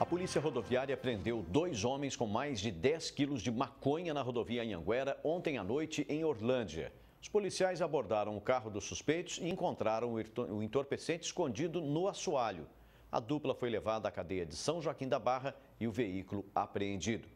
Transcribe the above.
A Polícia Rodoviária prendeu dois homens com mais de 10 quilos de maconha na rodovia Anhanguera ontem à noite em Orlândia. Os policiais abordaram o carro dos suspeitos e encontraram o entorpecente escondido no assoalho. A dupla foi levada à cadeia de São Joaquim da Barra e o veículo apreendido.